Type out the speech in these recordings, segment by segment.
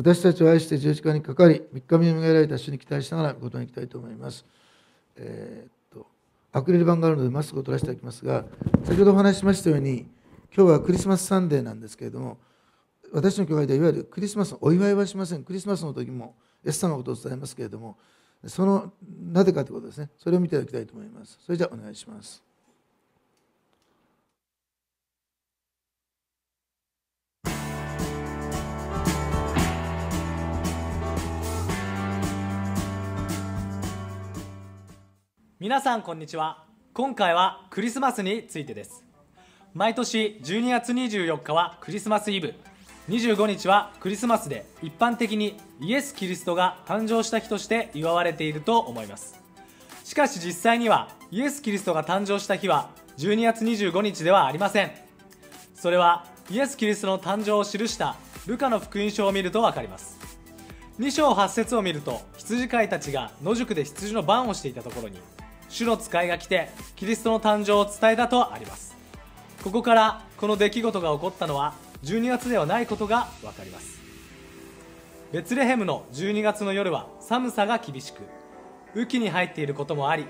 私たちを愛して十字架にかかり3日目に蘇られた主に期待しながらごとに行きたいと思います、えー、っとアクリル板があるのでマスクを取らせていただきますが先ほどお話ししましたように今日はクリスマスサンデーなんですけれども私の教会ではいわゆるクリスマスのお祝いはしませんクリスマスの時もエス様のことを伝えますけれどもそのなぜかということですねそれを見ていただきたいと思いますそれじゃお願いします皆さんこんにちは今回はクリスマスについてです毎年12月24日はクリスマスイブ25日はクリスマスで一般的にイエス・キリストが誕生した日として祝われていると思いますしかし実際にはイエス・キリストが誕生した日は12月25日ではありませんそれはイエス・キリストの誕生を記したルカの福音書を見ると分かります2章8節を見ると羊飼いたちが野宿で羊の番をしていたところに主の使いが来てキリストの誕生を伝えたとありますここからこの出来事が起こったのは12月ではないことが分かりますベツレヘムの12月の夜は寒さが厳しく雨季に入っていることもあり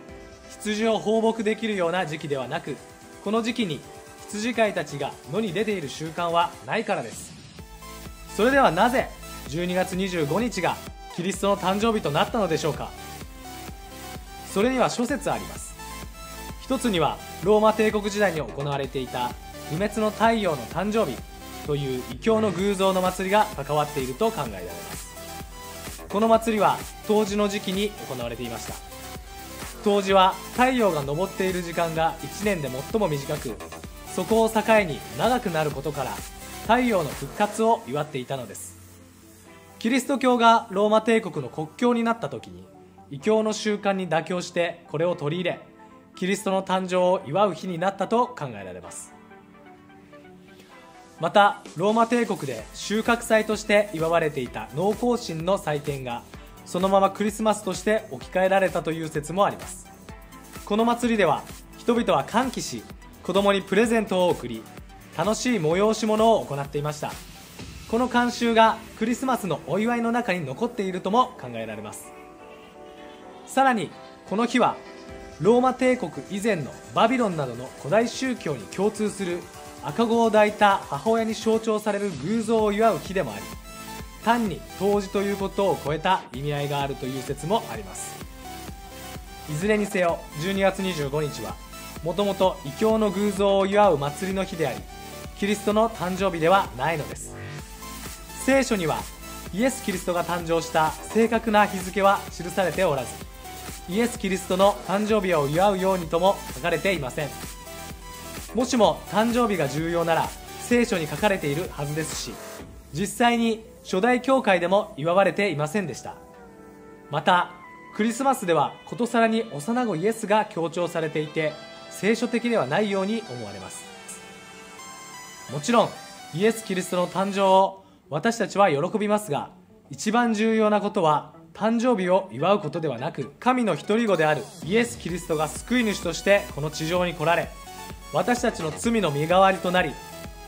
羊を放牧できるような時期ではなくこの時期に羊飼いたちが野に出ている習慣はないからですそれではなぜ12月25日がキリストの誕生日となったのでしょうかそれには諸説あります一つにはローマ帝国時代に行われていた不滅の太陽の誕生日という異教の偶像の祭りが関わっていると考えられますこの祭りは冬至の時期に行われていました冬至は太陽が昇っている時間が1年で最も短くそこを境に長くなることから太陽の復活を祝っていたのですキリスト教がローマ帝国の国教になった時に異教の習慣に妥協してこれを取り入れキリストの誕生を祝う日になったと考えられますまたローマ帝国で収穫祭として祝われていた農耕神の祭典がそのままクリスマスとして置き換えられたという説もありますこの祭りでは人々は歓喜し子供にプレゼントを贈り楽しい催し物を行っていましたこの慣習がクリスマスのお祝いの中に残っているとも考えられますさらにこの日はローマ帝国以前のバビロンなどの古代宗教に共通する赤子を抱いた母親に象徴される偶像を祝う日でもあり単に冬至ということを超えた意味合いがあるという説もありますいずれにせよ12月25日はもともと異教の偶像を祝う祭りの日でありキリストの誕生日ではないのです聖書にはイエス・キリストが誕生した正確な日付は記されておらずイエス・キリストの誕生日を祝うようにとも書かれていませんもしも誕生日が重要なら聖書に書かれているはずですし実際に初代教会でも祝われていませんでしたまたクリスマスではことさらに幼子イエスが強調されていて聖書的ではないように思われますもちろんイエス・キリストの誕生を私たちは喜びますが一番重要なことは誕生日を祝うことではなく神の一人子であるイエス・キリストが救い主としてこの地上に来られ私たちの罪の身代わりとなり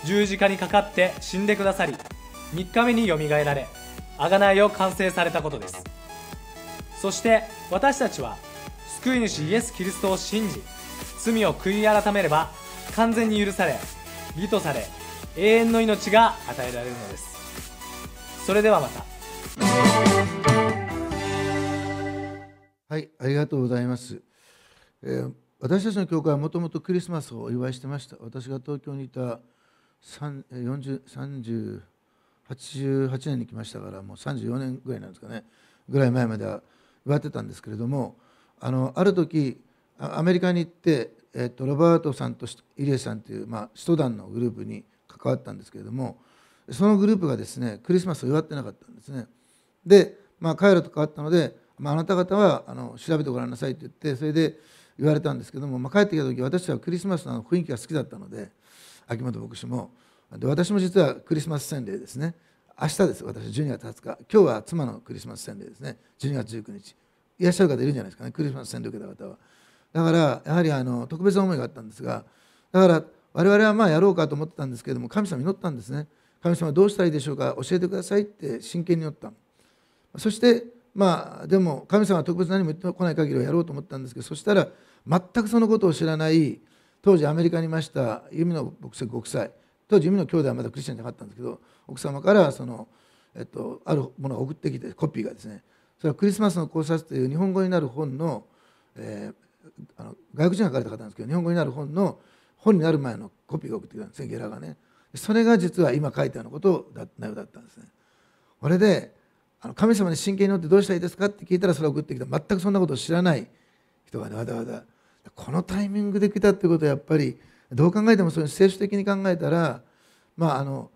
十字架にかかって死んでくださり3日目によみがえられ贖いを完成されたことですそして私たちは救い主イエス・キリストを信じ罪を悔い改めれば完全に許され義とされ永遠の命が与えられるのですそれではまたはい、ありがとうございます。えー、私たちの教会はもともとクリスマスをお祝いしてました。私が東京にいた30 88年に来ましたからもう34年ぐらいなんですかねぐらい前までは祝ってたんですけれどもあのある時アメリカに行って、えー、っと、ロバートさんとイリエさんという、まあ、使徒団のグループに関わったんですけれどもそのグループがですねクリスマスを祝ってなかったんですねで、まあ、彼らと変わったのでまあ、あなた方はあの調べてごらんなさいって言ってそれで言われたんですけども、まあ、帰ってきた時私はクリスマスの雰囲気が好きだったので秋元牧師もで私も実はクリスマス洗礼ですね明日です私12月20日今日は妻のクリスマス洗礼ですね12月19日いらっしゃる方いるんじゃないですかねクリスマス洗礼受けた方はだからやはりあの特別な思いがあったんですがだから我々はまあやろうかと思ってたんですけども神様祈ったんですね神様どうしたらいいでしょうか教えてくださいって真剣に祈ったそしてまあでも神様は特別何も言ってこない限りはやろうと思ったんですけどそしたら全くそのことを知らない当時アメリカにいました弓の牧師ご夫妻当時弓の兄弟はまだクリスチャンじゃなかったんですけど奥様からその、えっと、あるものを送ってきてコピーがですねそれは「クリスマスの考察」という日本語になる本の,、えー、あの外国人が書かれた方なんですけど日本語になる本の本になる前のコピーが送ってきたんですねゲラがね。それが実は今書いたようなことだったようだったんですね。これであの神様に真剣に乗ってどうしたらいいですかって聞いたらそれ送ってきた全くそんなことを知らない人がねわざわざこのタイミングで来たってことはやっぱりどう考えてもそういう聖書的に考えたら、まあ、あの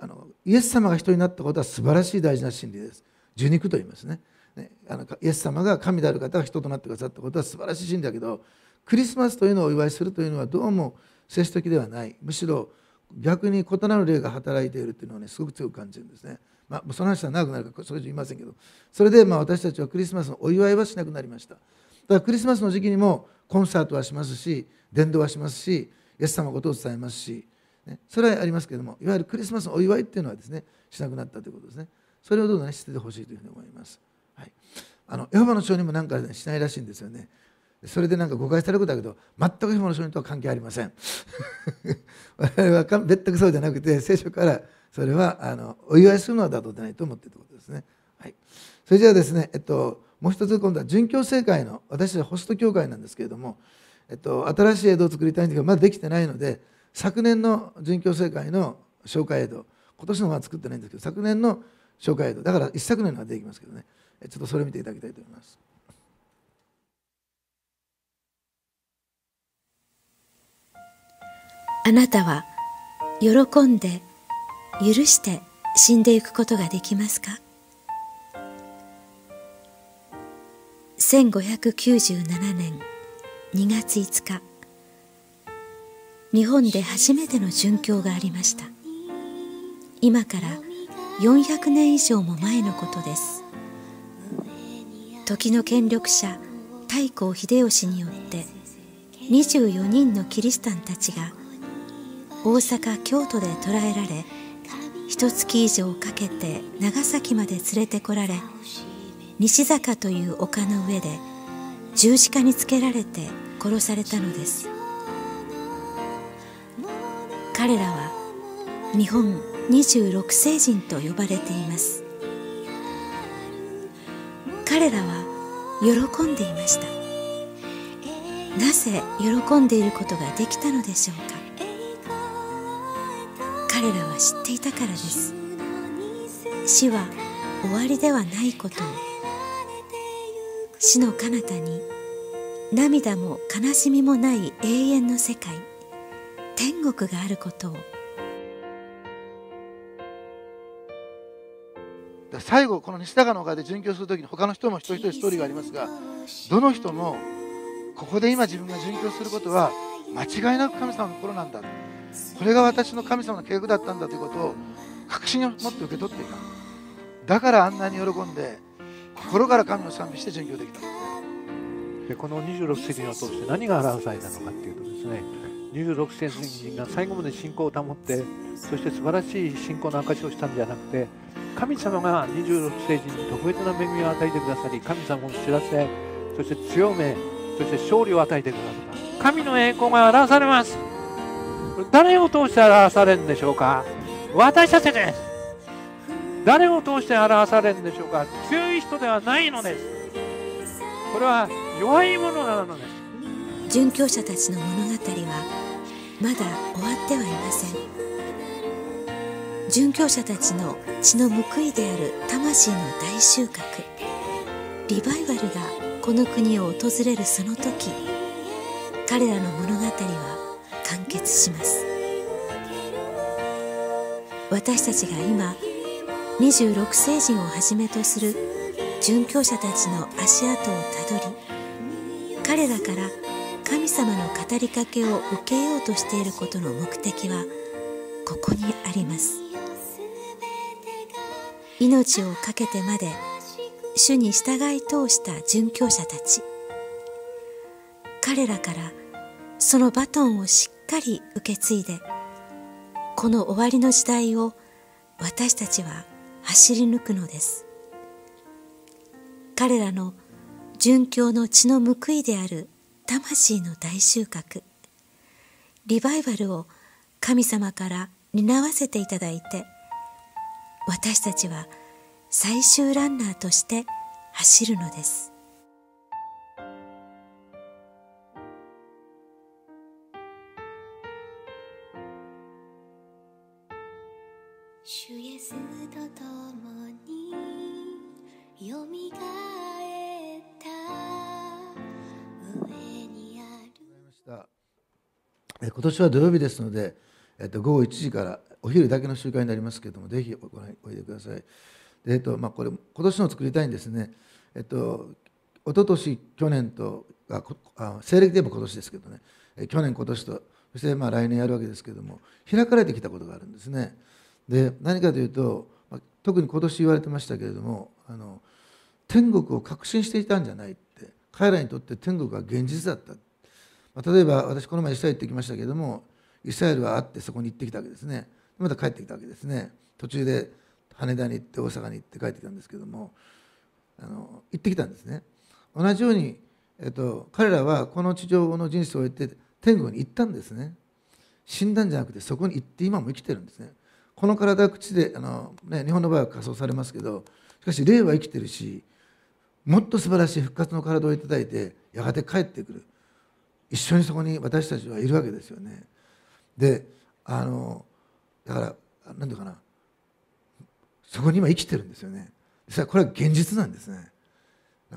あのイエス様が人になったことは素晴らしい大事な真理です受肉と言いますねねあのイエス様が神である方が人となってくださったことは素晴らしい真理だけどクリスマスというのをお祝いするというのはどうも聖書的ではないむしろ逆に異なる例が働いているというのをねすごく強く感じるんですね。まあ、その話は長くなるからそれ以上言いませんけどそれでまあ私たちはクリスマスのお祝いはしなくなりましたただクリスマスの時期にもコンサートはしますし伝道はしますしイエス様のことを伝えますし、ね、それはありますけれどもいわゆるクリスマスのお祝いっていうのはですねしなくなったということですねそれをどうぞ、ね、知っててほしいというふうに思います、はい、あのエホバの証人もなんか、ね、しないらしいんですよねそれでなんか誤解されることだけど全くエホバの証人とは関係ありません 我々は全くそうじゃなくて聖書からそれはあのお祝いするのは妥当でないと思っているということですね。はい、それじゃあですね、えっと、もう一つ今度は殉教正会の私たちホスト教会なんですけれども、えっと、新しい江戸を作りたいんですけどまだできてないので昨年の殉教正会の紹介江戸今年のは作ってないんですけど昨年の紹介江戸だから一昨年のはできますけどねちょっとそれを見ていただきたいと思います。あなたは喜んで許して死んでいくことができますか1597年2月5日日本で初めての殉教がありました今から400年以上も前のことです時の権力者太閤秀吉によって24人のキリシタンたちが大阪京都で捕らえられ一月以上かけて長崎まで連れてこられ西坂という丘の上で十字架につけられて殺されたのです彼らは日本26聖人と呼ばれています彼らは喜んでいましたなぜ喜んでいることができたのでしょうか彼らは知っていたからです死は終わりではないことを死の彼方に涙も悲しみもない永遠の世界天国があることを最後この西高の丘で殉教する時に他の人も一人一人ストーリーがありますがどの人もここで今自分が殉教することは間違いなく神様の心なんだこれが私の神様の計画だったんだということを確信を持って受け取っていただからあんなに喜んで心から神を賛美して殉教できたでこの26節を通して何が表されたのかっていうとですね26世人が最後まで信仰を保ってそして素晴らしい信仰の証しをしたんじゃなくて神様が26世紀に特別な恵みを与えてくださり神様を知らせそして強めそして勝利を与えてくださった神の栄光が表されます誰を通して表されるんでしょうか私たちです誰を通して表されるんでしょうか強い人ではないのですこれは弱いものなのです殉教者たちの物語はまだ終わってはいません殉教者たちの血の報いである魂の大収穫リバイバルがこの国を訪れるその時彼らの物語は完結します私たちが今26世人をはじめとする殉教者たちの足跡をたどり彼らから神様の語りかけを受けようとしていることの目的はここにあります命を懸けてまで主に従い通した殉教者たち彼らからそのバトンをしっかり受け継いでこの終わりの時代を私たちは走り抜くのです彼らの殉教の血の報いである魂の大収穫リバイバルを神様から担わせていただいて私たちは最終ランナーとして走るのです。主イエスと共によみがえった上にある今年は土曜日ですので、えっと、午後1時からお昼だけの集会になりますけれどもぜひご覧おいでくださいえっとまあ、これ今年の作りたいんですねえっと一昨年去年とああ西暦で言えば今年ですけどね去年今年とそしてまあ来年やるわけですけれども開かれてきたことがあるんですねで何かというと特に今年言われてましたけれどもあの天国を確信していたんじゃないって彼らにとって天国は現実だった、まあ、例えば私この前イスラエル行ってきましたけれどもイスラエルはあってそこに行ってきたわけですねまた帰ってきたわけですね途中で羽田に行って大阪に行って帰ってきたんですけどもあの行ってきたんですね同じように、えっと、彼らはこの地上の人生を終えて天国に行ったんですね死んだんじゃなくてそこに行って今も生きてるんですねこの体は口であの、ね、日本の場合は仮装されますけどしかし霊は生きてるしもっと素晴らしい復活の体を頂いてやがて帰ってくる一緒にそこに私たちはいるわけですよね。であのだから何て言うかなそこに今生きてるんですよね。実はこれは現実なんですね。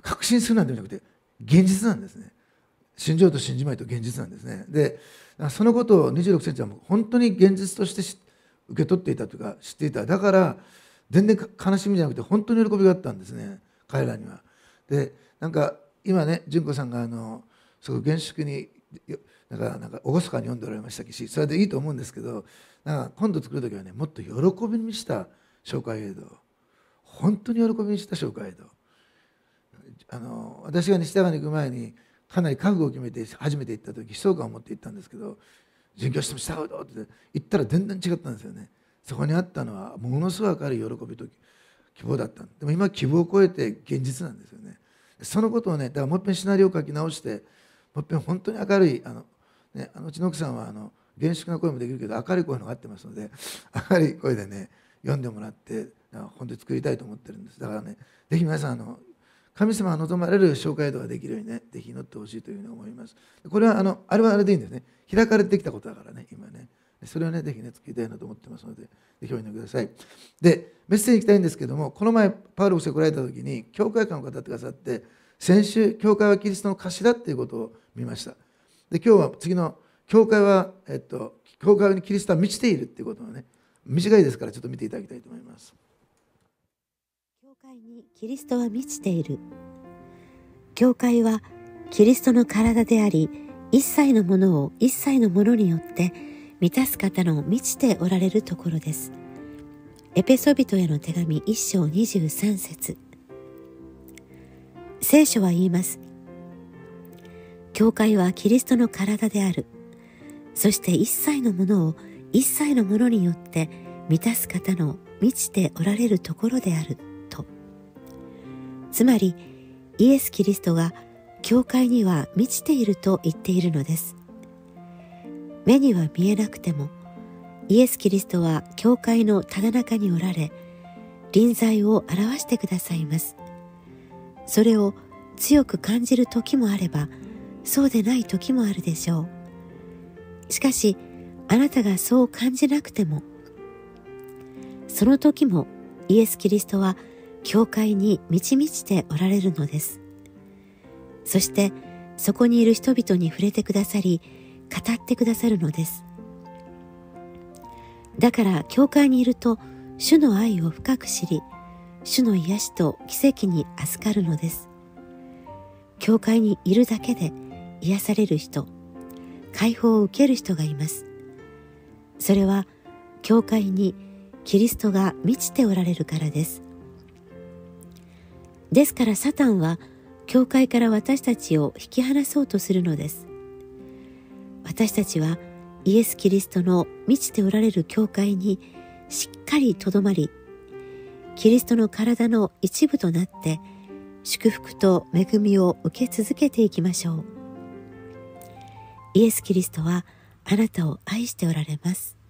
確信するなんてじゃなくて現実なんですね。信じようと信じまいと現実なんですね。でそのことを26チはもう本当に現実として受け取っていたというか知っていただから全然悲しみじゃなくて本当に喜びがあったんですね彼らには。でなんか今ね純子さんがあのすごい厳粛にだかなんか厳かに読んでおられましたしそれでいいと思うんですけどなんか今度作る時はねもっと喜びに満ちた紹介映像本当に喜びにした紹介映像あの私が西田川に行く前にかなり覚悟を決めて初めて行った時悲壮感を持って行ったんですけど殉教しても従うぞって言ったら全然違ったんですよねそこにあったのはものすごい明るい喜びと希望だったでも今希望を超えて現実なんですよねそのことをねだからもう一遍シナリオを書き直してもう一遍本当に明るいあの、ね、あのうちの奥さんはあの厳粛な声もできるけど明るい声のが合ってますので明るい声でね読んでもらって本当に作りたいと思ってるんですだからねぜひ皆さんあの神様が望まれる紹介度ができるようにね、ぜひ祈ってほしいというふうに思います。これは、あの、あれはあれでいいんですね。開かれてきたことだからね、今ね。それをね、ぜひね、作りたいなと思ってますので、ぜひお祈りください。で、メッセージいきたいんですけども、この前、パウロが来られた時に、教会館を語ってくださって、先週、教会はキリストの頭っていうことを見ました。で、今日は次の、教会は、えっと、教会にキリストは満ちているっていうことをね、短いですから、ちょっと見ていただきたいと思います。界にキリストは満ちている。教会はキリストの体であり、一切のものを一切のものによって満たす方の満ちておられるところです。エペソビトへの手紙1章23節聖書は言います。教会はキリストの体である。そして一切のものを一切のものによって満たす方の満ちておられるところである。つまりイエス・キリストが教会には満ちていると言っているのです目には見えなくてもイエス・キリストは教会のただ中におられ臨在を表してくださいますそれを強く感じる時もあればそうでない時もあるでしょうしかしあなたがそう感じなくてもその時もイエス・キリストは教会に満ち満ちておられるのです。そしてそこにいる人々に触れてくださり、語ってくださるのです。だから教会にいると主の愛を深く知り、主の癒しと奇跡に預かるのです。教会にいるだけで癒される人、解放を受ける人がいます。それは教会にキリストが満ちておられるからです。ですからサタンは教会から私たちを引き離そうとするのです。私たちはイエス・キリストの満ちておられる教会にしっかりとどまり、キリストの体の一部となって祝福と恵みを受け続けていきましょう。イエス・キリストはあなたを愛しておられます。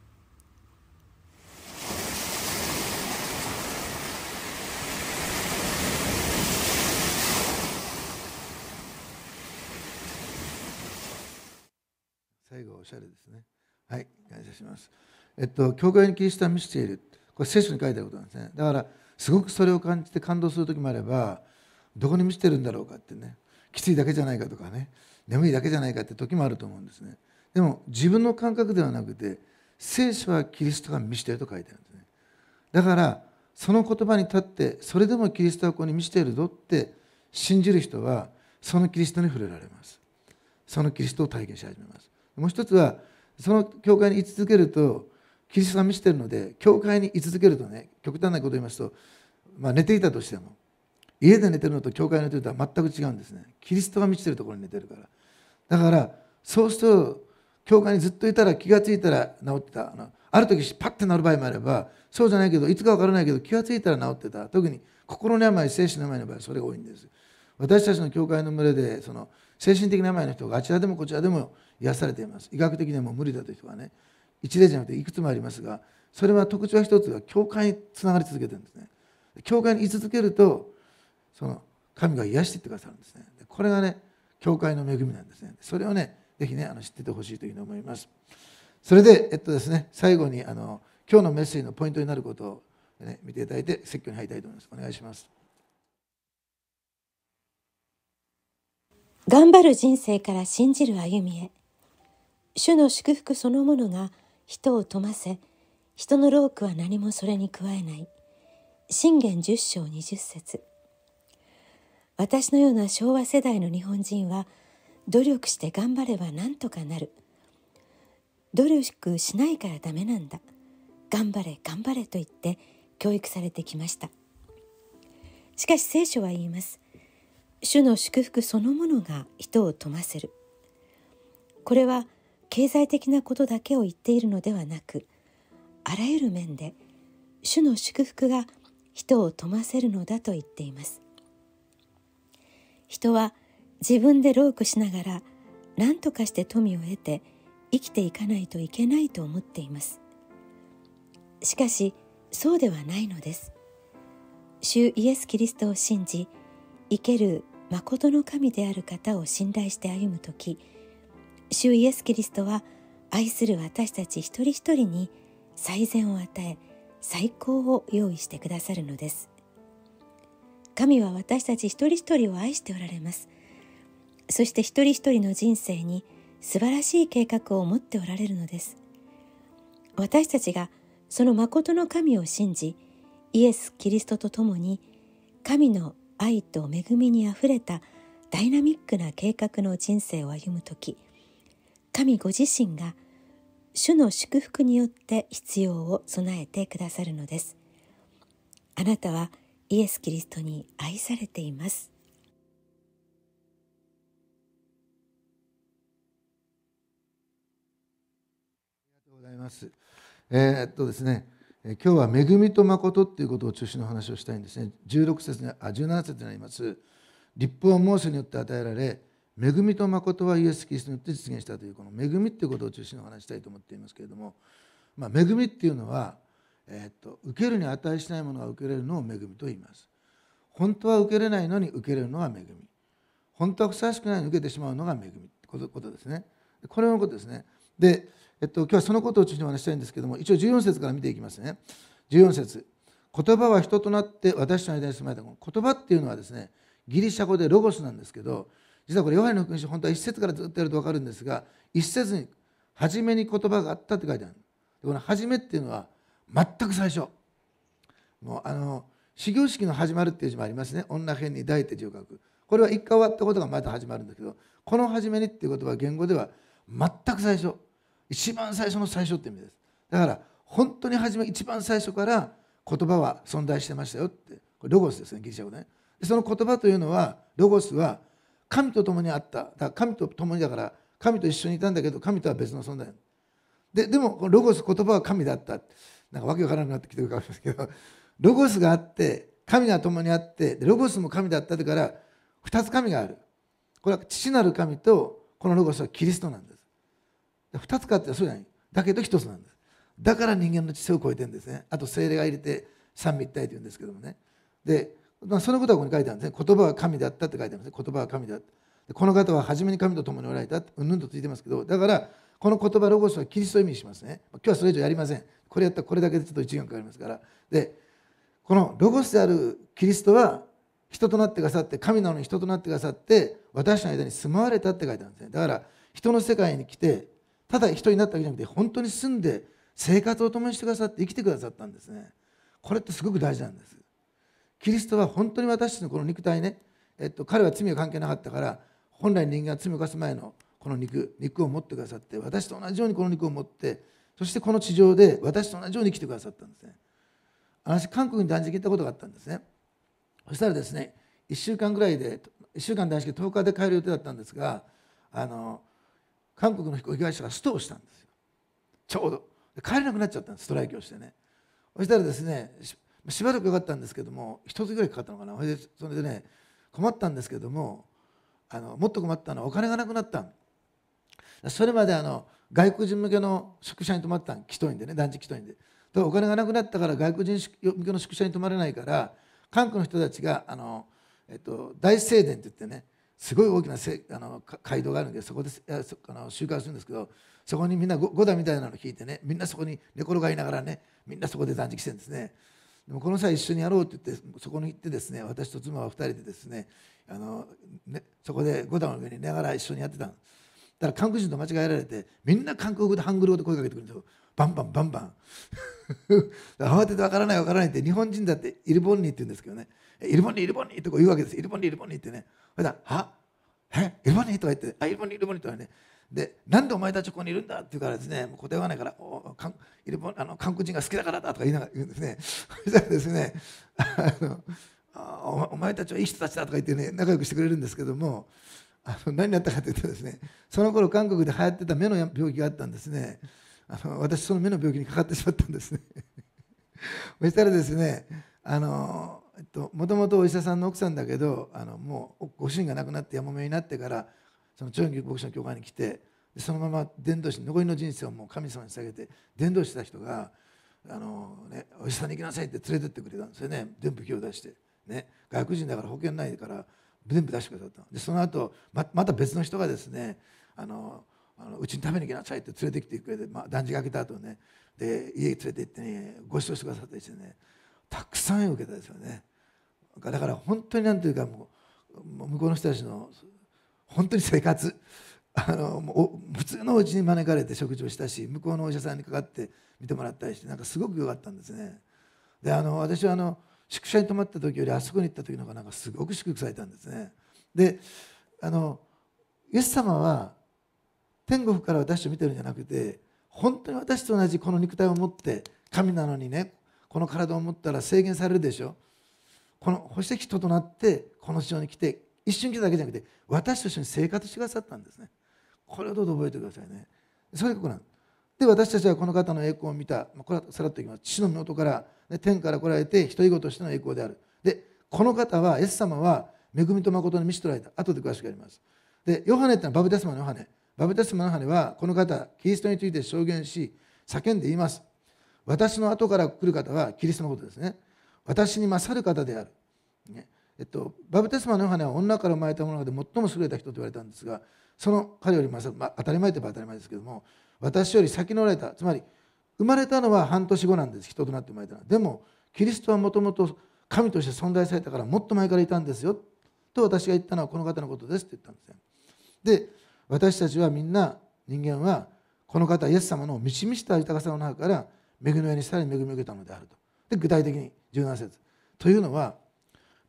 最後はおしゃれですね。はい、感謝します。えっと、教会にキリストは満ちている。これ聖書に書いてあることなんですね。だから、すごくそれを感じて感動する時もあれば、どこに満ちてるんだろうかってね、きついだけじゃないかとかね、眠いだけじゃないかって時もあると思うんですね。でも、自分の感覚ではなくて、聖書はキリストが満ちていると書いてあるんですね。だから、その言葉に立って、それでもキリストはここに満ちているぞって信じる人は、そのキリストに触れられます。そのキリストを体験し始めます。もう一つはその教会に居続けるとキリストが見せてるので教会に居続けるとね極端なこと言いますと、まあ、寝ていたとしても家で寝てるのと教会に寝てるとは全く違うんですねキリストが満ちてるところに寝てるからだからそうすると教会にずっといたら気が付いたら治ってたあのある時パッてなる場合もあればそうじゃないけどいつか分からないけど気が付いたら治ってた特に心の病精神の病の場合それが多いんです私たちの教会の群れでその精神的な病の人があちらでもこちらでも癒されています医学的にはもう無理だという人はね一例じゃなくていくつもありますがそれは特徴は一つが教会につながり続けてるんですね教会に居続けるとその神が癒していってくださるんですねこれがね教会の恵みなんですねそれをね是非ねあの知っててほしいというふうに思いますそれでえっとですね最後にあの今日のメッセージのポイントになることを、ね、見ていただいて説教に入りたいと思いますお願いします頑張る人生から信じる歩みへ主の祝福そのものが人を富ませ人の労苦は何もそれに加えない信玄十章二十節私のような昭和世代の日本人は努力して頑張れば何とかなる努力しないからダメなんだ頑張れ頑張れと言って教育されてきましたしかし聖書は言います主の祝福そのものが人を富ませるこれは経済的なことだけを言っているのではなくあらゆる面で主の祝福が人を富ませるのだと言っています人は自分で労苦しながら何とかして富を得て生きていかないといけないと思っていますしかしそうではないのです主イエス・キリストを信じ生ける誠の神である方を信頼して歩む時主イエス・キリストは愛する私たち一人一人に最善を与え最高を用意してくださるのです神は私たち一人一人を愛しておられますそして一人一人の人生に素晴らしい計画を持っておられるのです私たちがその誠の神を信じイエス・キリストと共に神の愛と恵みにあふれたダイナミックな計画の人生を歩む時神ご自身が主の祝福によって必要を備えてくださるのですあなたはイエス・キリストに愛されていますありがとうございますえっとですね今日は恵みと誠っていうことを中心の話をしたいんですね16節にあ17節にあります立法はモーセによって与えられ恵みと誠はイエス・キリストによって実現したというこの恵みということを中心にお話したいと思っていますけれども、まあ、恵みっていうのは、えっと受けるに値しないものが受けれるのを恵みと言います本当は受けれないのに受けれるのは恵み本当はふさわしくないのに受けてしまうのが恵みってことですねこれのことですねで、えっと、今日はそのことを中心にお話したいんですけども一応14節から見ていきますね14節言葉は人となって私との間に住まれた言葉っていうのはですねギリシャ語でロゴスなんですけど、うん実はこれヨハネの福音書本当は1節からずっとやると分かるんですが1節に「初めに言葉があった」って書いてあるこの「初め」っていうのは全く最初もうあの始業式の始まるっていう字もありますね女編に抱いて書く」これは一回終わったことがまた始まるんだけどこの「初めに」っていう言葉は言語では全く最初一番最初の最初って意味ですだから本当に初め一番最初から言葉は存在してましたよってこれロゴスですねギリシャ語でねその言葉というのはロゴスは「神と共にあっただから神と共にだから神と一緒にいたんだけど神とは別の存在ででもロゴス言葉は神だったなんかわけわからなくなってきてるかもしれないけどロゴスがあって神が共にあってロゴスも神だっただから2つ神があるこれは父なる神とこのロゴスはキリストなんです2つかってそうじゃないだけど1つなんですだから人間の知性を超えてるんですねあと精霊が入れて三位一体というんですけどもねでまあ、そのことはここに書いてあるんですね言葉は神だったって書いてあるんですね言葉は神だったこの方は初めに神と共におられたうんぬんとついてますけどだからこの言葉ロゴスはキリストを意味しますね今日はそれ以上やりませんこれやったらこれだけでちょっと一時間かかりますからでこのロゴスであるキリストは人となってくださって神なのに人となってくださって私の間に住まわれたって書いてあるんですねだから人の世界に来てただ人になったわけじゃなくて本当に住んで生活を共にしてくださって生きてくださったんですねこれってすごく大事なんですキリストは本当に私たちのこの肉体ね、えっと、彼は罪は関係なかったから本来人間は罪を犯す前のこの肉肉を持ってくださって私と同じようにこの肉を持ってそしてこの地上で私と同じように来てくださったんですね私韓国に断食行ったことがあったんですねそしたらですね1週間ぐらいで1週間断食10日で帰る予定だったんですがあの韓国の飛行機会社がストをしたんですよちょうど帰れなくなっちゃったんですストライキをしてねそしたらですねしばらくかかったんですけども一つぐらいかかったのかなそれでそれでね困ったんですけどもあのもっと困ったのはお金がなくなったそれまであの外国人向けの宿舎に泊まったん基礎院でね団地基礎院でだからお金がなくなったから外国人向けの宿舎に泊まれないから韓国の人たちがあの、えっと、大聖殿って言ってねすごい大きなせあの街道があるんでそこであの集会するんですけどそこにみんな五段みたいなのを引いてねみんなそこに寝転がりながらねみんなそこで断食してるんですねでもこの際一緒にやろうって言ってそこに行ってですね私と妻は2人でですねあのねそこで五段の上に寝ながら一緒にやってたんですだから韓国人と間違えられてみんな韓国語でハングル語で声かけてくるんですよバンバンバンバン 慌ててわからないわからないって日本人だってイルボンニーって言うんですけどねイルボンニーイルボンニーってこう言うわけですイルボンニーイルボンニーってねそれだはえイルボンニーとか言ってあイルボンニーイルボンニーとかねで、なんでお前たちここにいるんだって言うからですね、もう答えはないから、韓国人が好きだからだとか言いながら言うんですね。そしたらですね、あのあお前たちはいい人たちだとか言ってね、仲良くしてくれるんですけども、あの何になったかというとですね、その頃韓国で流行ってた目の病気があったんですね。あの私、その目の病気にかかってしまったんですね。そしたらですね、あのえっともともとお医者さんの奥さんだけどあのもうご主人が亡くなってやもめになってからその長期牧師の教会に来てそのまま伝道師残りの人生をもう神様に捧げて伝道した人があの、ね、お医者さんに行きなさいって連れてってくれたんですよね全部今日出して、ね、外国人だから保険ないから全部出してくださったでその後ままた別の人がですねあのあのうちに食べに行きなさいって連れてきてくれて、まあ、断食がけた後ねで家に連れて行ってねご馳走してくださったりしてねたくさん受けたですよねだから本当になんというかもう向こうの人たちの本当に生活あの普通のお家に招かれて食事をしたし向こうのお医者さんにかかって見てもらったりしてなんかすごく良かったんですねであの私はあの宿舎に泊まった時よりあそこに行った時の方がなんかすごく祝福されたんですねであのイエス様は天国から私を見てるんじゃなくて本当に私と同じこの肉体を持って神なのにねこの体を持ったら制限されるでしょこの保守的となってこの地上に来て一瞬来ただけじゃなくて私と一緒に生活してくださったんですねこれをどうぞ覚えてくださいねそういうことなんで私たちはこの方の栄光を見た、まあ、これはさらっといきます父の身元から、ね、天から来られて独り言としての栄光であるでこの方はイエス様は恵みと誠に見せておられた後で詳しくやりますでヨハネってのはバブテスマのヨハネバブテスマのヨハネはこの方キリストについて証言し叫んで言います私の後から来る方はキリストのことですね私に勝る方である、ね、えっと、バブテスマのヨハネは女から生まれたもので最も優れた人と言われたんですがその彼よりもまあ、当たり前といえば当たり前ですけども私より先のられたつまり生まれたのは半年後なんです人となって生まれたのはでもキリストはもともと神として存在されたからもっと前からいたんですよと私が言ったのはこの方のことですって言ったんですねで私たちはみんな人間はこの方イエス様の満ち満ちた豊かさの中から恵みにさらに恵み受けたのであるとで具体的に17節というのは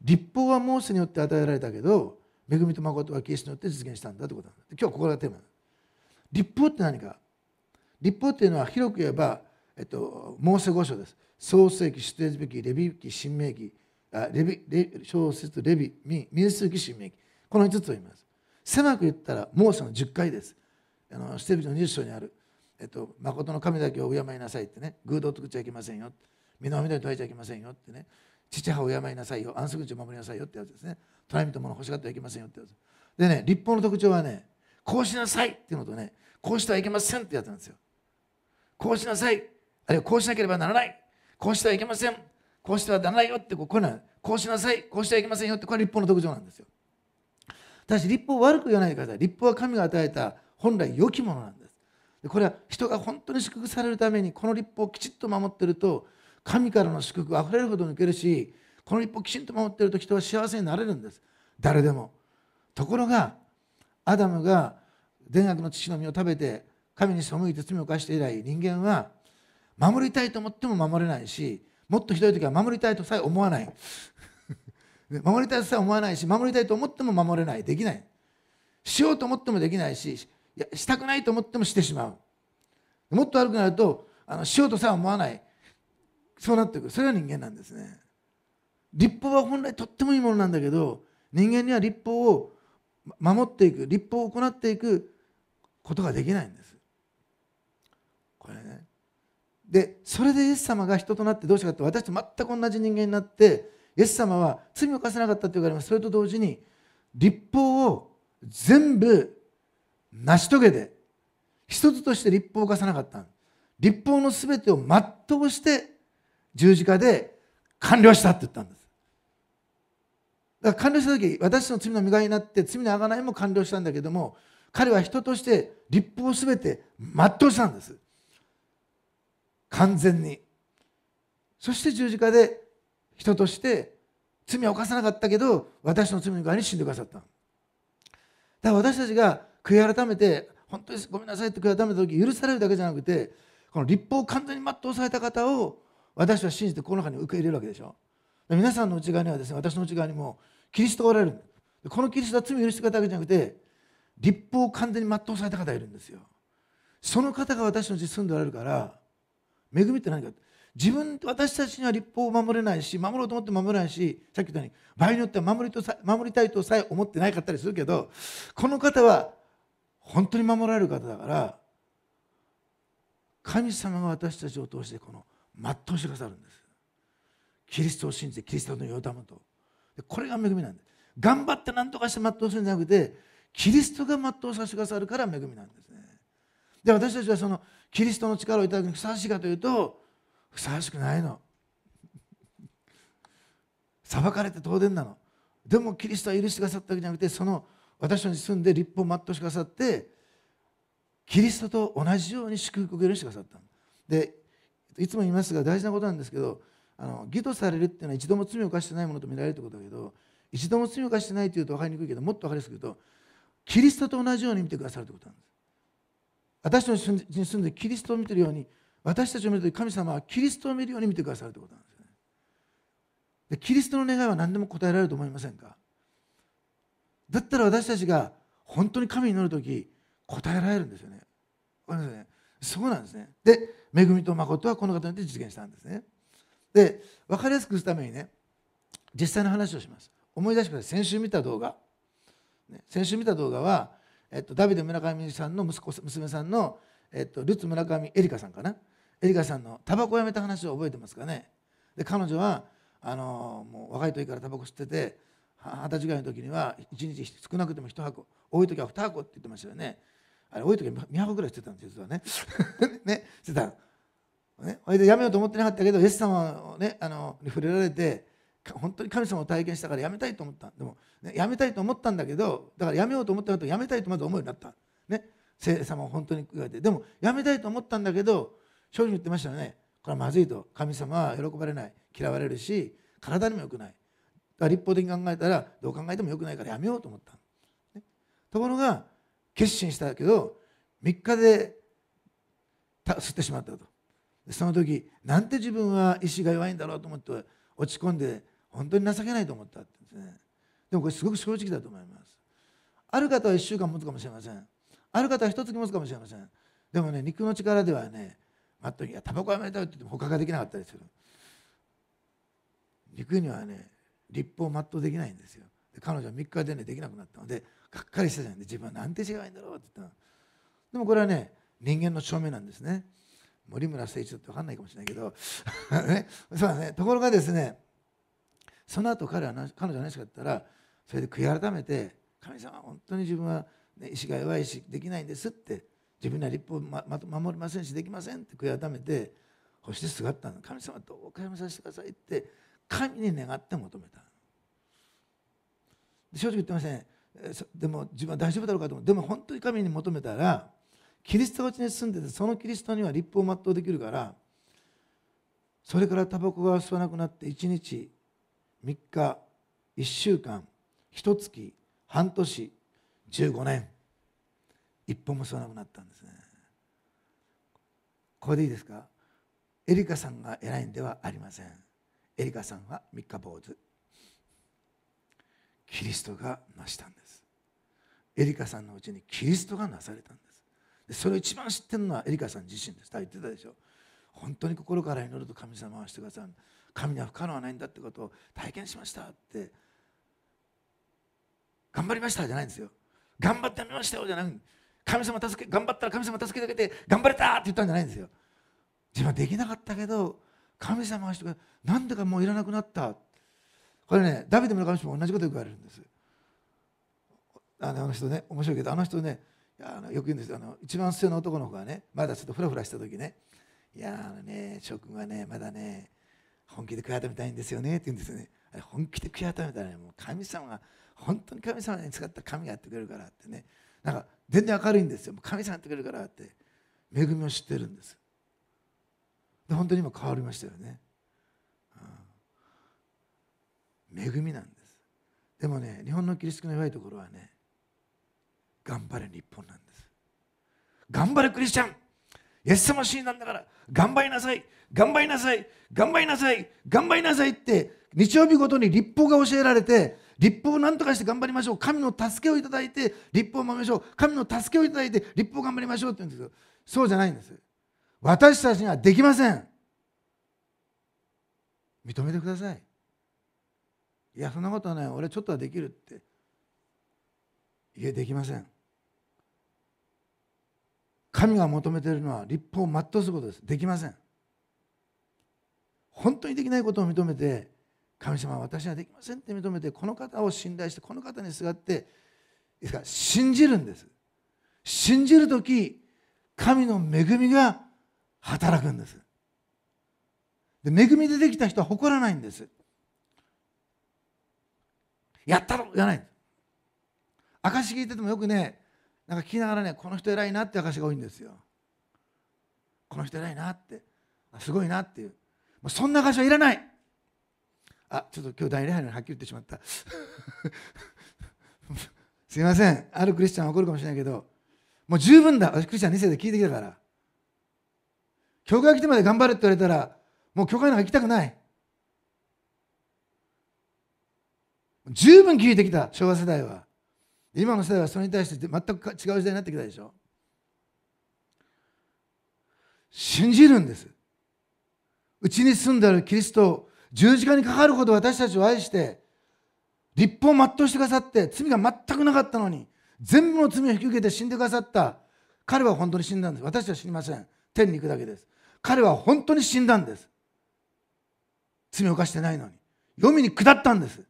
立法はモーセによって与えられたけど恵みと誠はキリストによって実現したんだってことなんだ今日ここがテーマ立法って何か立法っていうのは広く言えば、えっと、モーセ五章です創世記出エズべきレビ記新明記あレビレ小説レビ民数記新明記この5つを言います狭く言ったらモーセの10回ですあの出エビの20章にある、えっと、誠の神だけを敬いなさいってね偶像を作っちゃいけませんよ身の網戸に解いちゃいけませんよってね父母を敬いなさいよ安息日を守りなさいよってやつですね隣人のもの欲しがってはいけませんよってやつでね立法の特徴はねこうしなさいっていうのとねこうしてはいけませんってやつなんですよこうしなさいあるいはこうしなければならないこうしてはいけませんこうしてはならないよってこうこういうのはこうしなさいこうしてはいけませんよってこれ立法の特徴なんですよただし立法を悪く言わないでください立法は神が与えた本来良きものなんですでこれは人が本当に祝福されるためにこの立法をきちっと守ってると神からの祝福あふれるほど抜けるしこの一歩をきちんと守っていると人は幸せになれるんです誰でもところがアダムが善悪の父の実を食べて神に背いて罪を犯して以来人間は守りたいと思っても守れないしもっとひどい時は守りたいとさえ思わない 守りたいとさえ思わないし守りたいと思っても守れないできないしようと思ってもできないしいやしたくないと思ってもしてしまうもっと悪くなるとあのしようとさえ思わないそうなってくるそれが人間なんですね立法は本来とってもいいものなんだけど人間には立法を守っていく立法を行っていくことができないんですこれねでそれでイエス様が人となってどうしたかって私と全く同じ人間になってイエス様は罪を犯せなかったとわれますそれと同時に立法を全部成し遂げて一つとして立法を犯さなかった立法の全てを全うして十字架で完了したって言ったんです。だから完了した時私の罪の身代わりになって罪のあがないも完了したんだけども彼は人として立法を全て全うしたんです。完全に。そして十字架で人として罪を犯さなかったけど私の罪の代わりに死んでくださった。だから私たちが悔い改めて本当にごめんなさいって悔い改めた時許されるだけじゃなくてこの立法を完全に全うされた方を私は信じてこの中に受け入れるわけでしょ皆さんの内側にはですね私の内側にもキリストがおられるこのキリストは罪を許した方だけじゃなくて立法を完全に全うされた方がいるんですよその方が私のうち住んでおられるから恵みって何か自分私たちには立法を守れないし守ろうと思って守れないしさっき言ったように場合によっては守りとさ守りたいとさえ思ってないかったりするけどこの方は本当に守られる方だから神様が私たちを通してこの全うしてくださるんですキリストを信じてキリストのたむとこれが恵みなんです頑張って何とかして全うするんじゃなくてキリストが全うさせてくださるから恵みなんですねで私たちはそのキリストの力をいただくにふさわしいかというとふさわしくないの裁かれて当然なのでもキリストは許してくださったわけじゃなくてその私に住んで立法を全うしてくださってキリストと同じように祝福を許してくださったでいつも言いますが大事なことなんですけどあの義とされるっていうのは一度も罪を犯してないものと見られるってことだけど一度も罪を犯してないっていうと分かりにくいけどもっと分かりやすく言うとキリストと同じように見てくださるということなんです私たちに住んでキリストを見てるように私たちを見ると神様はキリストを見るように見てくださるということなんですよねでキリストの願いは何でも答えられると思いませんかだったら私たちが本当に神に乗る時答えられるんですよね。かりますね。そうなんですね。で恵みと誠はこの方によって実現したんですね。で、分かりやすくするためにね、実際の話をします。思い出してください。先週見た動画。ね、先週見た動画は、えっと、ダビデ村上さんの息子娘さんの、えっと、ルツ村上エリカさんかな。エリカさんのタバコをやめた話を覚えてますかね。で、彼女は、あのもう若い時からタバコ吸ってて、二十歳ぐらいの時には一日少なくても1箱多い時は2箱って言ってましたよねあれ多い時200ぐらいしてたんですよ実はね ねしてたねそれでやめようと思ってなかったけどイエス様をねあのに触れられて本当に神様を体験したからやめたいと思ったでも、ね、やめたいと思ったんだけどだからやめようと思ったとやめたいとまず思うようになったね聖様を本当に言われてでもやめたいと思ったんだけど正直言ってましたよねこれはまずいと神様は喜ばれない嫌われるし体にもよくない立法的に考えたらどう考えてもよくないからやめようと思った、ね、ところが決心したけど3日で吸ってしまったとその時なんて自分は意志が弱いんだろうと思って落ち込んで本当に情けないと思ったってですねでもこれすごく正直だと思いますある方は1週間持つかもしれませんある方は1月持つかもしれませんでもね肉の力ではねマッいやタバコはやめたよって言っても他ができなかったりする肉にはね立法を全うできないんですよ彼女は3日でねできなくなったのでがっかりしたんで自分はなんて違いんだろうって言ったでもこれはね人間の証明なんですね森村誠一だって分かんないかもしれないけど ねそうね、ところがですねその後彼は彼女は何しかったらそれで悔い改めて神様本当に自分は、ね、意志が弱いしできないんですって自分には立法を、ま、守りませんしできませんって悔い改めて星してすがったの神様どうかやめさせてくださいって神に願って求めた正直言ってません、ね、でも自分は大丈夫だろうかと思うでも本当に神に求めたらキリストがうちに住んでてそのキリストには立法を全うできるからそれからタバコが吸わなくなって1日3日1週間1月半年15年一本も吸わなくなったんですねこれでいいですかエリカさんが偉いんではありませんエリカさんは三日坊主キリストが成したんですエリカさんのうちにキリストがなされたんですそれを一番知ってるのはエリカさん自身です言ってたでしょ本当に心から祈ると神様はしてください神には不可能はないんだってことを体験しましたって頑張りましたじゃないんですよ頑張ってみましたよじゃない神様助け頑張ったら神様助けてあげて頑張れたって言ったんじゃないんですよ自分はできなかったけど神様はしてくださでかもういらなくなったこれねダビデの神様も同じこと言われるんですあの人ね面白いけどあの人ねあのよく言うんですあの一番末の男の子がねまだちょっとフラフラした時ね「いやあのね諸君はねまだね本気で悔や改めたいんですよね」って言うんですよね。あれ本気で悔い改めたらねもう神様が本当に神様に使った神がやってくれるからってねなんか全然明るいんですよ神様やってくれるからって恵みを知ってるんですで本当に今変わりましたよね、うん、恵みなんですでもね日本のキリストの弱いところはね頑張れ日本なんです頑張れクリスチャンイエス様神なんだから頑張りなさい頑張りなさい頑張りなさい頑張りなさいって日曜日ごとに立法が教えられて立法を何とかして頑張りましょう神の助けをいただいて立法を守りましょう神の助けをいただいて立法を頑張りましょうって言うんですけどそうじゃないんです私たちにはできません認めてくださいいやそんなことはない俺ちょっとはできるっていえできません神が求めているのは立法を全うすることですできません本当にできないことを認めて神様は私はできませんって認めてこの方を信頼してこの方にすがっていいですか信じるんです信じる時神の恵みが働くんですで恵みでできた人は誇らないんですやったろじゃないんです証聞いててもよくねなんか聞きながらねこの人偉いなって証が多いんですよこの人偉いなってすごいなっていうもうそんな証はいらないあちょっと今日大礼拝にはっきり言ってしまった すいませんあるクリスチャン怒るかもしれないけどもう十分だ私クリスチャン2世で聞いてきたから教会来てまで頑張れって言われたらもう教会なんか行きたくない十分聞いてきた昭和世代は今の世代はそれに対して全く違う時代になってきたでしょ信じるんですうちに住んであるキリストを十字架にかかるほど私たちを愛して立法を全うしてくださって罪が全くなかったのに全部の罪を引き受けて死んでくださった彼は本当に死んだんです私は死にません天に行くだけです彼は本当に死んだんです罪を犯してないのに読みに下ったんです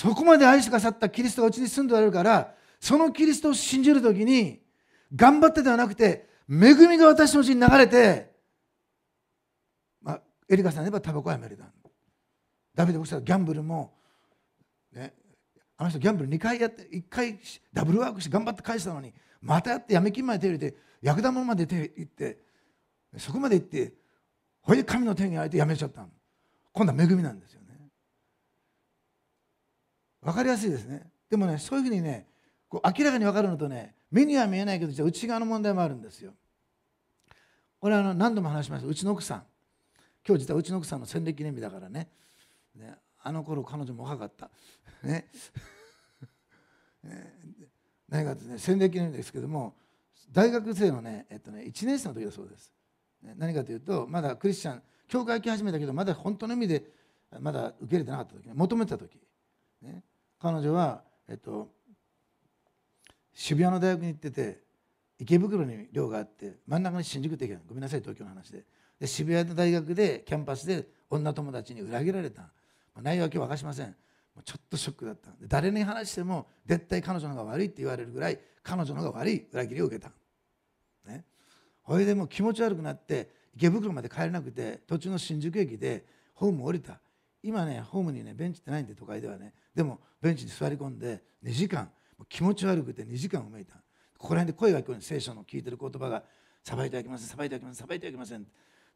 そこまで愛してくださったキリストがうちに住んでおられるからそのキリストを信じるときに頑張ってではなくて恵みが私のうちに流れて、まあ、エリカさん言えばタバコはやめるだダビデ牧師はギャンブルも、ね、あの人ギャンブル2回やって1回ダブルワークして頑張って返したのにまたやってやめ金まで手入れて役玉まで手入れてそこまで行ってほいで神の手にあえてやめちゃった今度は恵みなんですよ分かりやすいですねでもねそういうふうにねこう明らかに分かるのとね目には見えないけどじゃあ内側の問題もあるんですよこれはあの何度も話しましたうちの奥さん今日実はうちの奥さんの戦歴記念日だからねねあの頃彼女も若かったね ね何かですね記念日ですけども大学生のね,、えっとね、1年生の時だそうです、ね、何かというとまだクリスチャン教会き始めたけどまだ本当の意味でまだ受け入れてなかった時、ね、求めてた時、ね、彼女は、えっと、渋谷の大学に行ってて池袋に寮があって真ん中に新宿ってごめんなさい東京の話でで渋谷の大学でキャンパスで女友達に裏切られた、まあ、内容は今日明かしませんもうちょっとショックだった誰に話しても絶対彼女の方が悪いって言われるぐらい彼女の方が悪い裏切りを受けたねほいでもう気持ち悪くなって池袋まで帰れなくて途中の新宿駅でホーム降りた今ねホームにねベンチってないんで都会ではねでもベンチに座り込んで2時間気持ち悪くて2時間うめいたここら辺で声が聞こえる聖書の聞いてる言葉が「さばいてはいけませんさばいてはいけませんさばいてはいけません」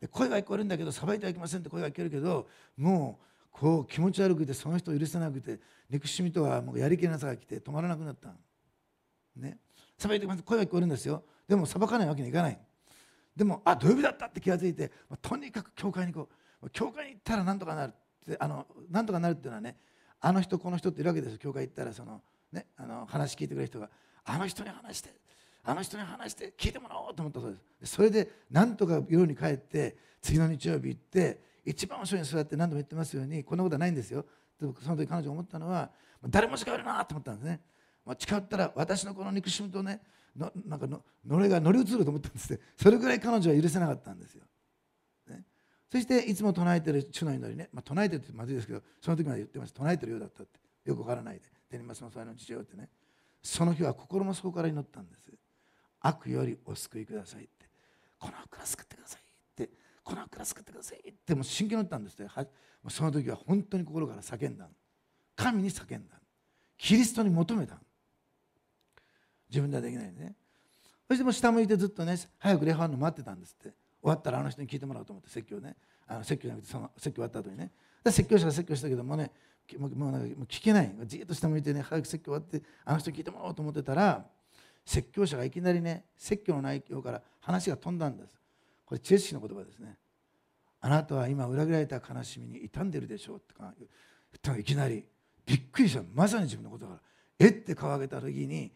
で声は聞こえるんだけどさばいてはいけませんって声が聞けるけどもうこう気持ち悪くてその人を許せなくて憎しみとはもうやりきれなさが来て止まらなくなったねさばいてまん声が聞こえるんですよでもさばかないわけにいかないでもあ土曜日だったって気が付いて、まあ、とにかく教会に行こう教会に行ったらなんとかなるあのなんとかなるっていうのはねあの人この人っているわけですよ教会行ったらその、ね、あの話聞いてくれる人があの人に話してあの人に話して聞いてもらおうと思ったそうですそれでなんとか夜に帰って次の日曜日行って一番後ろに座って何度も言ってますようにこんなことはないんですよその時彼女が思ったのは誰も近寄るなと思ったんですね、まあ、近寄ったら私のこの憎しみとねのなんかののれが乗り移ると思ったんですてそれぐらい彼女は許せなかったんですよそしていつも唱えてる主の祈りね、まあ、唱えてるってまずいですけどその時まで言ってました唱えてるようだったってよくわからないでテニマスの際の父親ってねその日は心の底から祈ったんです悪よりお救いくださいってこの悪から救ってくださいってこの悪から救ってくださいってもう真剣に打ったんですってその時は本当に心から叫んだ神に叫んだキリストに求めた自分ではできないねそしてもう下向いてずっとね早く礼拝の待ってたんですって終わったらあの人に聞いてもらおうと思って説教ねあの説教じゃなくてその説教終わった後にねで説教者が説教したけどもねもうなんかもう聞けないじっと下向いてね早く説教終わってあの人聞いてもらおうと思ってたら説教者がいきなりね説教の内容から話が飛んだんですこれチェス氏の言葉ですねあなたは今裏切られた悲しみに傷んでるでしょうとか言ったのいきなりびっくりしたまさに自分のことだからえって顔上げた時に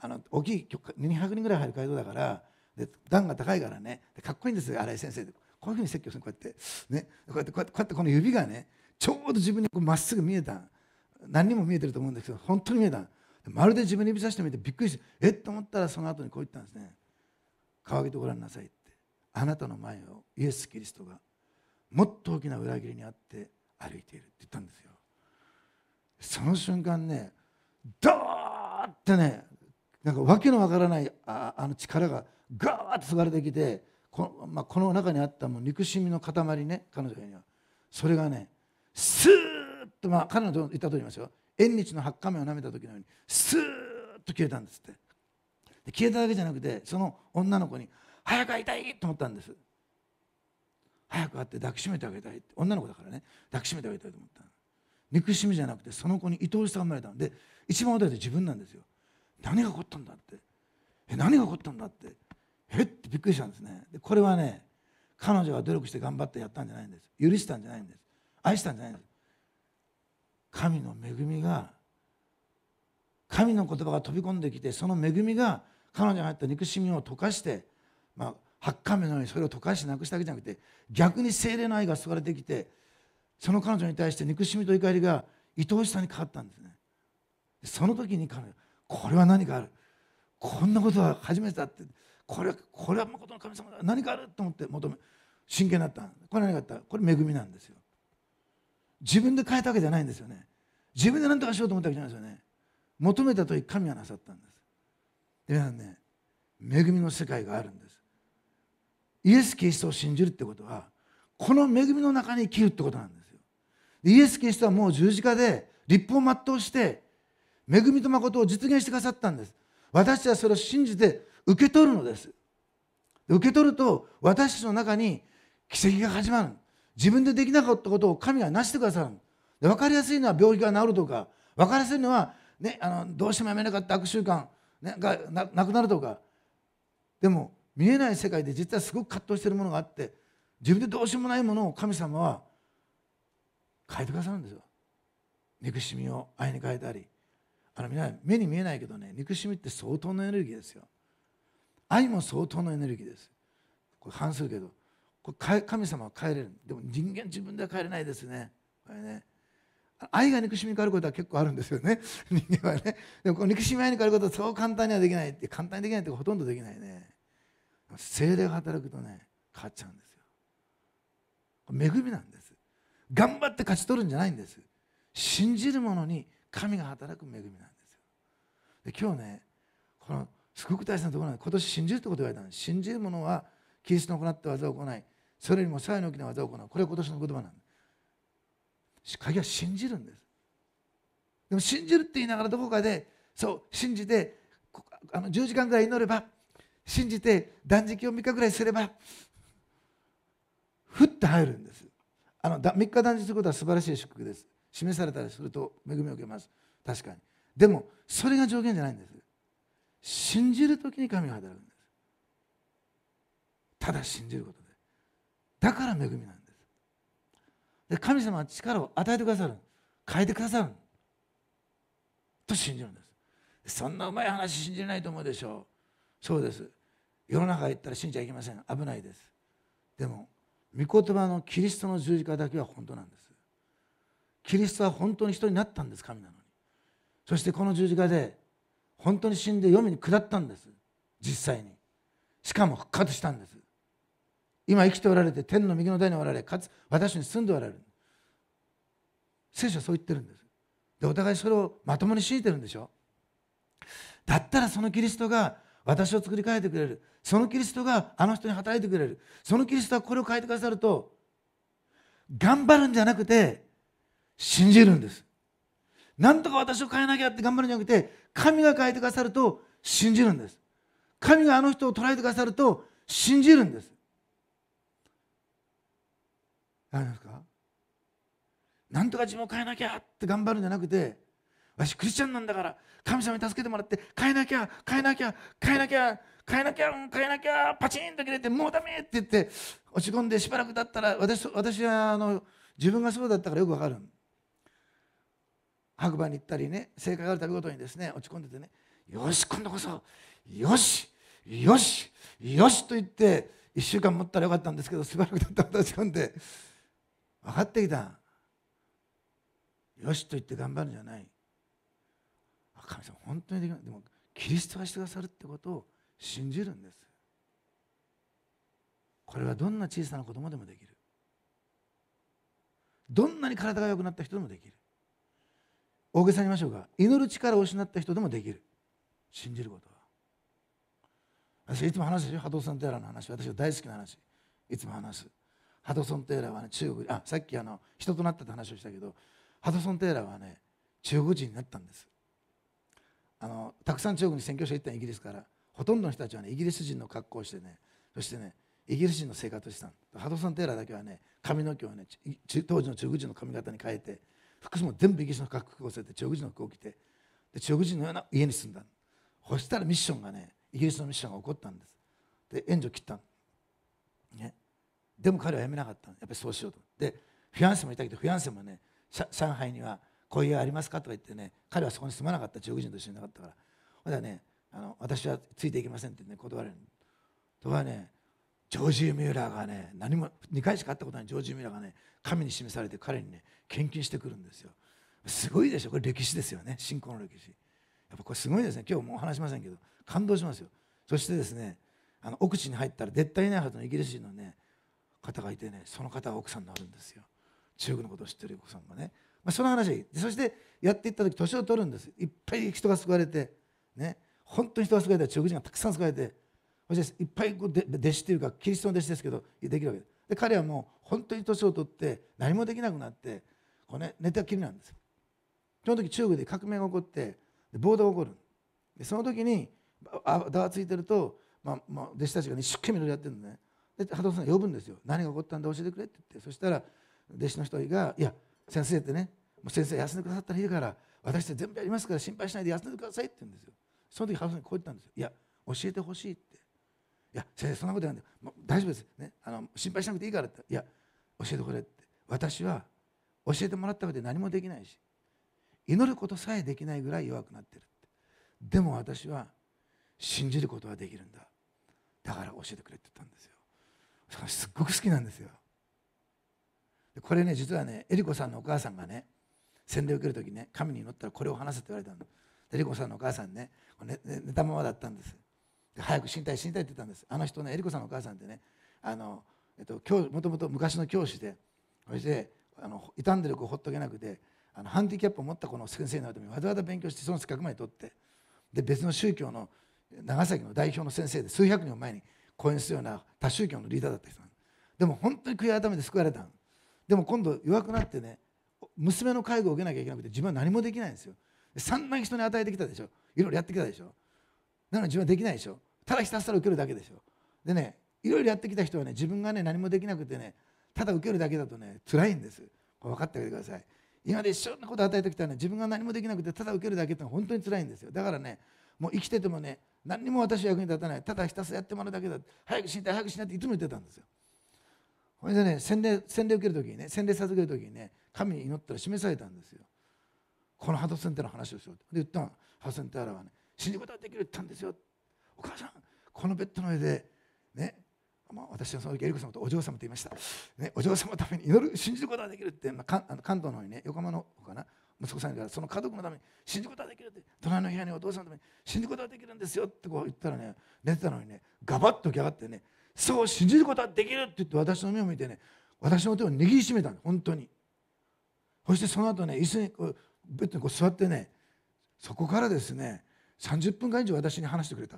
あの大きい200人ぐらい入る会場だからで段が高いからねかっこいいんですよ新井先生こういうふうに説教するこうやってねこうやってこうやってこうやってこの指がねちょうど自分にまっすぐ見えた何にも見えてると思うんですけど本当に見えたまるで自分に指さしてみてびっくりしてえっと思ったらその後にこう言ったんですね「川上てごらんなさい」ってあなたの前をイエス・キリストがもっと大きな裏切りにあって歩いているって言ったんですよその瞬間ねドーってねなんか訳のわからないああの力がガーッと吸がれてきてこの,、まあ、この中にあったもう憎しみの塊ね彼女にはそれがねスーッと、まあ、彼女の言ったとおりますよ縁日の八日目をなめた時のようにスーッと消えたんですってで消えただけじゃなくてその女の子に「早く会いたい!」と思ったんです早く会って抱きしめてあげたいって女の子だからね抱きしめてあげたいと思った憎しみじゃなくてその子に愛おしさが生まれたので一番驚いた自分なんですよ何が起こったんだってえ何が起こったんだってえってびっくりしたんですねでこれはね彼女が努力して頑張ってやったんじゃないんです許したんじゃないんです愛したんじゃないんです神の恵みが神の言葉が飛び込んできてその恵みが彼女が入った憎しみを溶かして、まあ、発火目のようにそれを溶かしてなくしたわけじゃなくて逆に精霊の愛が救われてきてその彼女に対して憎しみと怒りが愛おしさに変わったんですねその時に彼女これは何かあるこんなことは初めてだってこれはこれは誠の神様だ何かあると思って求め真剣になったこれ何かあったこれ恵みなんですよ自分で変えたわけじゃないんですよね自分で何とかしようと思ったわけじゃないですよね求めたとき神はなさったんです皆さんね恵みの世界があるんですイエス・キリストを信じるってことはこの恵みの中に生きるってことなんですよイエス・キリストはもう十字架で立法を全うして恵みと誠を実現してくださったんです私はそれを信じて受け取るのです受け取ると私たちの中に奇跡が始まる自分でできなかったことを神がなしてくださるで分かりやすいのは病気が治るとか分かりやすいのは、ね、あのどうしてもやめなかった悪習慣、ね、がなくなるとかでも見えない世界で実はすごく葛藤しているものがあって自分でどうしようもないものを神様は変えてくださるんですよ憎しみを愛に変えたりあの皆目に見えないけどね憎しみって相当のエネルギーですよ愛も相当のエネルギーですこれ反するけどこれ神様は変えれるでも人間自分では変えれないですねこれね愛が憎しみに変わることは結構あるんですよね 人間はねでもこの憎しみ愛に変わることはそう簡単にはできないって簡単にできないってほとんどできないね精霊が働くとね変わっちゃうんですよ恵みなんです頑張って勝ち取るんじゃないんです信じる者に神が働く恵みなんですよで今日ねこのすごく大事なところなんで今年信じるってこと言われたんです信じる者はキリストの行った技を行いそれよりもさらに大きな技を行うこれは今年の言葉なんです鍵は信じるんですでも信じるって言いながらどこかでそう信じてあの10時間ぐらい祈れば信じて断食を3日ぐらいすればふって入るんですあの3日断食することは素晴らしい祝福です示されたりすると恵みを受けます確かにでもそれが条件じゃないんです信じる時に神が働くんですただ信じることでだから恵みなんですで神様は力を与えてくださる変えてくださると信じるんですそんなうまい話信じれないと思うでしょうそうです世の中へ行ったら信じちゃいけません危ないですでも御言葉のキリストの十字架だけは本当なんですキリストは本当に人になったんです神なのにそしてこの十字架で本当に死んで読みに下ったんです実際にしかも復活したんです今生きておられて天の右の台におられかつ私に住んでおられる聖書はそう言ってるんですでお互いそれをまともに信じてるんでしょだったらそのキリストが私を作り変えてくれるそのキリストがあの人に働いてくれるそのキリストはこれを変えてくださると頑張るんじゃなくて信じるんです。なんとか私を変えなきゃって頑張るんじゃなくて、神が変えてくださると信じるんです。神があの人を捉えてくださると信じるんです。あですかなんとか自分を変えなきゃって頑張るんじゃなくて、私クリスチャンなんだから、神様に助けてもらって変えなきゃ、変えなきゃ、変えなきゃ、変えなきゃ、変えなきゃ、パチンと切れて、もうダメって言って、落ち込んでしばらくだったら、私私はあの自分がそうだったからよくわかる。白馬に行ったりね成果があるたびごとにですね落ち込んでてねよし今度こそよしよしよしと言って1週間持ったらよかったんですけどしばらく経ったら落ち込んで分かってきたよしと言って頑張るんじゃない神様本当にできないでもキリストがしてくださるってことを信じるんですこれはどんな小さな子供でもできるどんなに体が良くなった人でもできる大げさに言いましょうか祈る力を失った人でもできる信じることは私いつも話すよハドソン・テーラーの話私は大好きな話いつも話すハドソン・テーラーはね中国あさっきあの人となったって話をしたけどハドソン・テーラーはね中国人になったんですあのたくさん中国に宣教師行ったイギリスからほとんどの人たちはねイギリス人の格好をしてねそしてねイギリス人の生活をしたハドソン・テーラーだけはね髪の毛をね当時の中国人の髪型に変えて服装も全部イギリスの格好を着て中国人の服を着てで中国人のような家に住んだそしたらミッションがねイギリスのミッションが起こったんですで援助を切ったね、でも彼はやめなかったやっぱりそうしようとでフィアンセもいたけどフィアンセもね上海にはこういうありますかとか言ってね彼はそこに住まなかった中国人と一緒になかったからほらねあの私はついていけませんってね断れるとはねジョージ・ミューラーがね何も2回しか会ったことないジョージ・ミューラーがね神に示されて彼にね献金してくるんですよすごいでしょこれ歴史ですよね信仰の歴史やっぱこれすごいですね今日もう話しませんけど感動しますよそしてですねあの奥地に入ったら絶対いないはずのイギリス人のね方がいてねその方が奥さんになるんですよ中国のことを知ってる奥さんがね、まあ、その話はいいそしてやっていった時年を取るんですいっぱい人が救われてね本当に人が救われて中国人がたくさん救われてそしていっぱい弟子というかキリストの弟子ですけどできるわけですで彼はもう本当に年を取って何もできなくなってこう、ね、寝たきりなんですその時中国で革命が起こって暴動が起こるでその時にだわついてると、まあまあ、弟子たちが、一生懸命いろいろやってるんでねで波動さん呼ぶんですよ何が起こったんだ教えてくれって言ってそしたら弟子の一人が「いや先生ってねもう先生休んでくださったらいいから私たち全部やりますから心配しないで休んでください」って言うんですよその時動さんにこう言ったんですよ「いや教えてほしい」っていや先生そんなことないで大丈夫です、ね、あの心配しなくていいからっていや教えてくれって私は教えてもらったことで何もできないし祈ることさえできないぐらい弱くなってるってでも私は信じることはできるんだだから教えてくれって言ったんですよすっごく好きなんですよこれね実はねえりこさんのお母さんがね洗礼を受ける時ね神に祈ったらこれを話せって言われたのえりこさんのお母さんね寝たままだったんです早く死にたい死にたいって言ったんですあの人ねえりこさんのお母さんってねあの、えっと、教もともと昔の教師でそしてあの傷んでる子ほっとけなくてあのハンディキャップを持った子の先生になるためにわざわざ勉強してその資格まで取ってで別の宗教の長崎の代表の先生で数百年前に講演するような多宗教のリーダーだった人でも本当に悔い改めて救われたでも今度弱くなってね娘の介護を受けなきゃいけなくて自分は何もできないんですよ散々人に与えてきたでしょいろいろやってきたでしょなのに自分はできないでしょただひたすら受けるだけでしょでねいろいろやってきた人はね自分がね何もできなくてねただ受けるだけだとね辛いんですこれ分かってあげてください今で一緒なこと与えてきたらね自分が何もできなくてただ受けるだけってのは本当に辛いんですよだからねもう生きててもね何にも私は役に立たないただひたすらやってもらうだけだ早く死にたい早く死にたいっていつも言ってたんですよそれでね洗礼洗礼受ける時にね洗礼授ける時にね神に祈ったら示されたんですよこのハドセンテの話をしようと。で言ったのハトセンテアラはね死ぬことができるって言ったんですよお母さんこのベッドの上でねまあ、私はその時エリコ様とお嬢様と言いました、ね、お嬢様のために祈る信じることができるって、まあ、かあの関東の方にね横浜の方かな息子さんからその家族のために信じることができるって隣の部屋にお父さんのために信じることができるんですよってこう言ったらね寝てたのにねガバッと起き上がってねそう信じることはできるって言って私の目を見てね私の手を握りしめたの本当にそしてその後ね椅子にこうベッドにこう座ってねそこからですね30分間以上私に話してくれた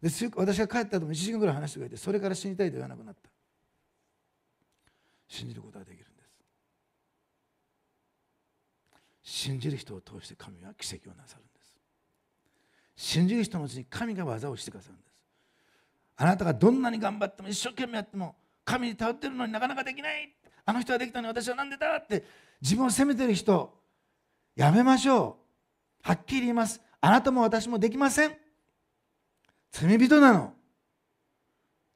で私が帰った後も1時間ぐらい話してくれてそれから死にたいと言わなくなった信じることができるんです信じる人を通して神は奇跡をなさるんです信じる人のうちに神が技をしてくださるんですあなたがどんなに頑張っても一生懸命やっても神に頼ってるのになかなかできないあの人はできたのに私は何でだって自分を責めてる人やめましょうはっきり言いますあなたも私もできません。罪人なの。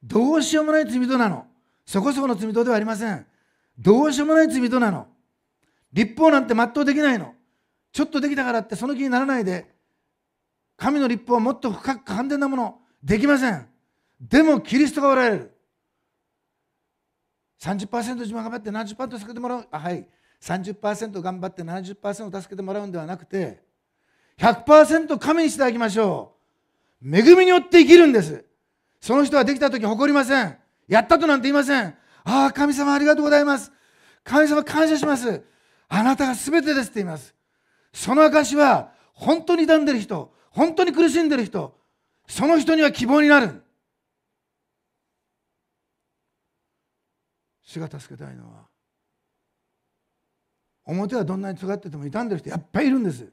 どうしようもない罪人なの。そこそこの罪人ではありません。どうしようもない罪人なの。立法なんて全うできないの。ちょっとできたからってその気にならないで、神の立法はもっと深く完全なもの、できません。でも、キリストがおられる。30%自分頑張って70%助けてもらう。あ、はい。30%頑張って70%助けてもらうんではなくて、100%神にしていただきましょう。恵みによって生きるんです。その人はできた時誇りません。やったとなんて言いません。ああ、神様ありがとうございます。神様感謝します。あなたが全てですって言います。その証は、本当に傷んでる人、本当に苦しんでる人、その人には希望になる。主が助けたいのは、表はどんなに尖ってても傷んでる人やっぱりいるんです。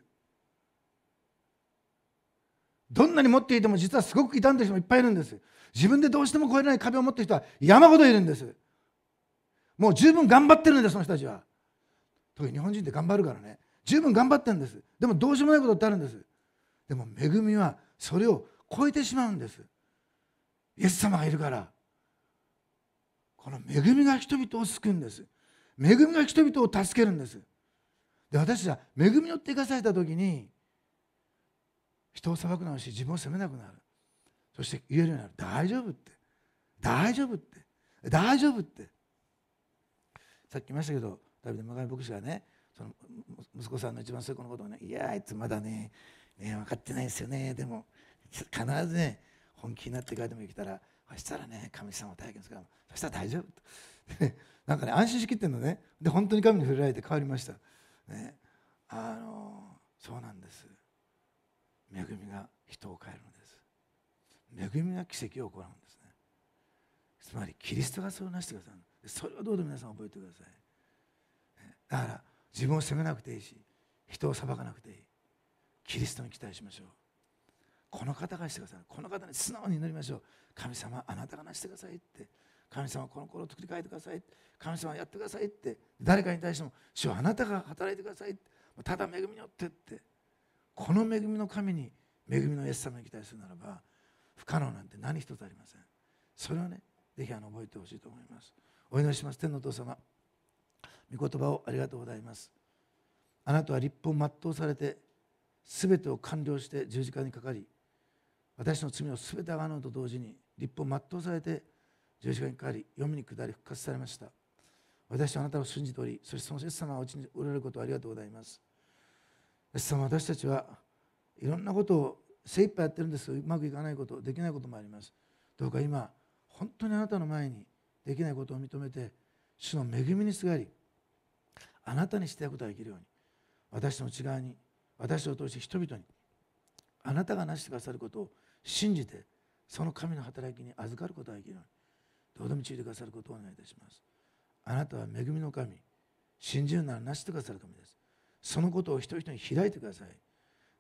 どんなに持っていても実はすごく傷んでる人もいっぱいいるんです自分でどうしても越えない壁を持っている人は山ほどいるんですもう十分頑張ってるんですその人たちは特に日本人って頑張るからね十分頑張ってるんですでもどうしようもないことってあるんですでも恵みはそれを超えてしまうんですイエス様がいるからこの恵みが人々を救うんです恵みが人々を助けるんですで私は恵みを手かされた時に人を裁くなるし自分を責めなくなるそして言えるようになる大丈夫って大丈夫って大丈夫ってさっき言いましたけどダビデ・マガ牧師がねその息子さんの一番末っのことをね「いやあいつまだねね分かってないですよねでも必ずね本気になって帰っても生きたらそしたらね神様を体験するからそしたら大丈夫」となんかね安心しきってんのねで本当に神に触れられて変わりました、ね、あのそうなんです恵みが人を変えるのです恵みが奇跡を行うんですねつまりキリストがそうなしてくださるそれをどうぞ皆さん覚えてくださいだから自分を責めなくていいし人を裁かなくていいキリストに期待しましょうこの方がしてくださいこの方に素直に祈りましょう神様あなたがなしてくださいって神様この頃を作り変えてください神様やってくださいって誰かに対しても主はあなたが働いてくださいただ恵みによってってこの恵みの神に恵みのイエス様に期待するならば不可能なんて何一つありませんそれをねぜひあの覚えてほしいと思いますお祈りします天のお父様御言葉をありがとうございますあなたは立法を全うされて全てを完了して十字架にかかり私の罪を全てあがのと同時に立法を全うされて十字架にかかり読みに下り復活されました私はあなたを信じておりそしてそのイエス様はおうちにおられることをありがとうございます様私たちはいろんなことを精一杯やってるんですけどうまくいかないことできないこともありますどうか今本当にあなたの前にできないことを認めて主の恵みにすがりあなたにしたいことができるように私の内側に私を通して人々にあなたがなしてくださることを信じてその神の働きに預かることができるようにどうでも注いくださることをお願いいたしますあなたは恵みの神信じるならなしてくださる神ですそのことを一人一人に開いてください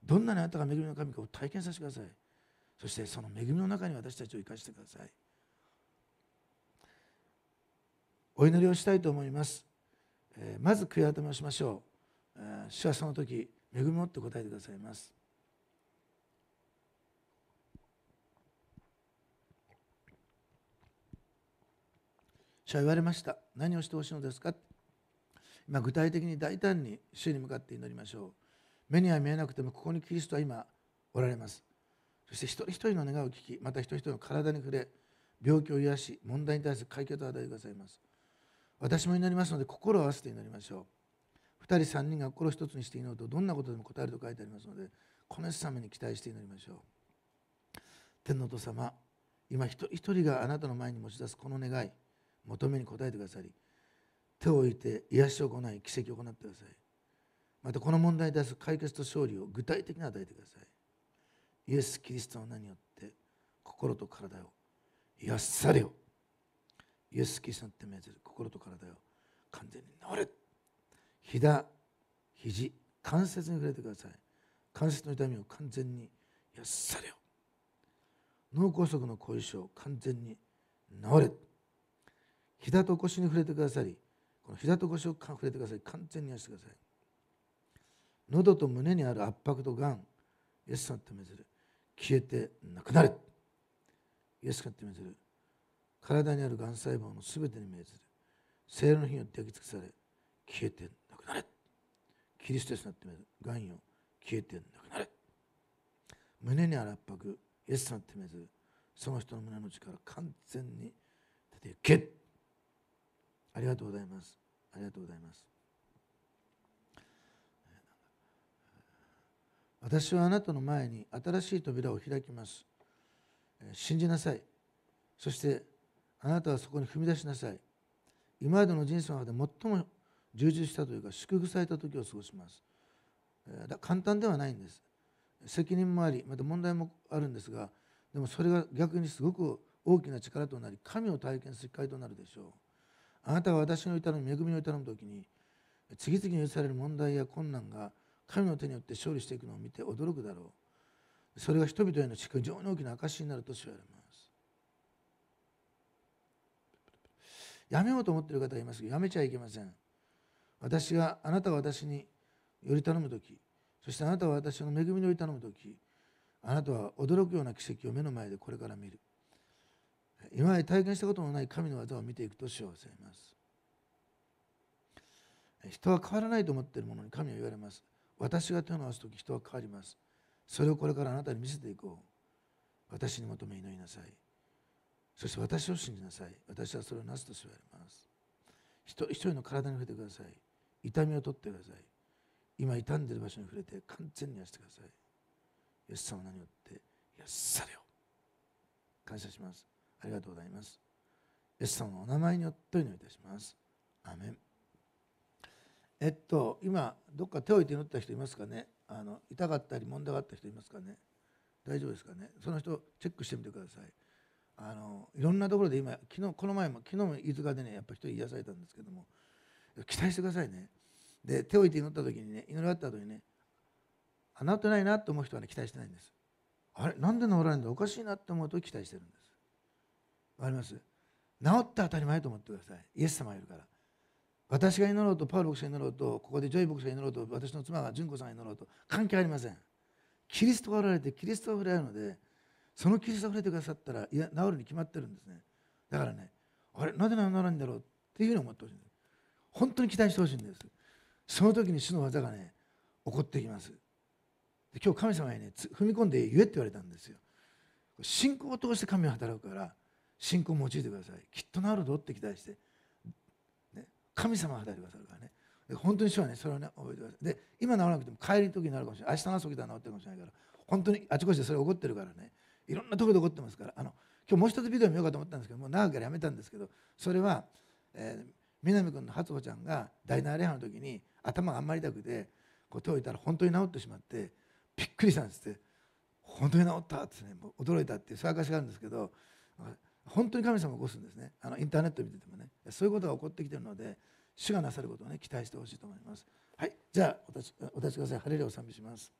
どんなにあなたが恵みの神かを体験させてくださいそしてその恵みの中に私たちを生かしてくださいお祈りをしたいと思います、えー、まず悔い改めをしましょう、えー、主はその時恵みをって答えてくださいます主は言われました何をしてほしいのですかま具体的に大胆に主に向かって祈りましょう目には見えなくてもここにキリストは今おられますそして一人一人の願いを聞きまた一人一人の体に触れ病気を癒し問題に対する解決を与えてくいます私も祈りますので心を合わせて祈りましょう2人3人が心を一つにして祈るとどんなことでも答えると書いてありますのでこのイス様に期待して祈りましょう天のお父様今一人一人があなたの前に持ち出すこの願い求めに応えてくださり手を置いて癒しを行い奇跡を行ってくださいまたこの問題に出す解決と勝利を具体的に与えてくださいイエス・キリストの名によって心と体を癒されよイエス・キリストの手命ずる心と体を完全に治れひだ肘関節に触れてください関節の痛みを完全に癒されよ脳梗塞の後遺症完全に治れ膝と腰に触れてくださりこの膝と腰を触れてください完全に癒してください喉と胸にある圧迫とがんイエス様んってめずる消えてなくなるイエス様んってめずる体にあるがん細胞のすべてに命ずる精霊の火によって焼き尽くされ消えてなくなる。キリストでなってめずがんよ消えてなくなる。胸にある圧迫イエス様んってめずる。その人の胸の力完全に出ていけありがとうございますありがとうございます私はあなたの前に新しい扉を開きます信じなさいそしてあなたはそこに踏み出しなさい今までの人生の中で最も充実したというか祝福された時を過ごします簡単ではないんです責任もありまた問題もあるんですがでもそれが逆にすごく大きな力となり神を体験する機会となるでしょうあなたは私の痛み恵みを痛む時に次々に許される問題や困難が神の手によって勝利していくのを見て驚くだろうそれが人々への非常に大きな証になると知られますやめようと思っている方がいますがやめちゃいけません私があなたは私により頼む時そしてあなたは私の恵みにより頼む時あなたは驚くような奇跡を目の前でこれから見る今まで体験したことのない神の技を見ていくと主ございます人は変わらないと思っているものに神は言われます私が手を伸ばす時人は変わりますそれをこれからあなたに見せていこう私に求め祈りなさいそして私を信じなさい私はそれをなすと言われます一人の体に触れてください痛みを取ってください今傷んでいる場所に触れて完全に癒してくださいイエス様何よって癒されよ感謝しますありがとうございます。イエス様のお名前によってお祈りいたします。アメンえっと今どっか手を置いて祈った人いますかねあの痛かったり問題があった人いますかね大丈夫ですかねその人チェックしてみてくださいあのいろんなところで今昨日この前も昨日も飯塚でねやっぱ人癒されたんですけども期待してくださいねで手を置いて祈った時にね祈り終わった後にねあ治ってないなと思う人はね期待してないんですあれなんで治らないんだおかしいなって思うと期待してるんですわかります治って当たり前と思ってください。イエス様がいるから。私が祈ろうと、パウロ牧師が祈ろうと、ここでジョイ牧師が祈ろうと、私の妻が純子さんが祈ろうと、関係ありません。キリストがおられて、キリストが触れ合うので、そのキリストが触れてくださったら、いや、治るに決まってるんですね。だからね、あれ、なぜ治らないんだろうっていうふうに思ってほしいんです。本当に期待してほしいんです。その時に主の技がね、起こってきます。で今日神様にね、踏み込んで言えって言われたんですよ。信仰を通して神は働くから、信仰を用いてくださいきっとなるぞって期待して、ね、神様が働いてくださるからね本当に主はねそれをね覚えてくださいで今治らなくても帰りの時になるかもしれない明日の朝起きたら治ってるかもしれないから本当にあちこちでそれ起こってるからねいろんなところで起こってますからあの今日もう一つビデオ見ようかと思ったんですけどもう長くからやめたんですけどそれは、えー、南君の初穂ちゃんが第7レハの時に頭があんまり痛くてこう手を置いたら本当に治ってしまってびっくりしたんですって本当に治ったってね驚いたっていう騒がしがあるんですけど本当に神様を起こすんですねあのインターネット見ててもねそういうことが起こってきているので主がなさることをね期待してほしいと思いますはいじゃあお立ちお立ちください晴れレを賛美します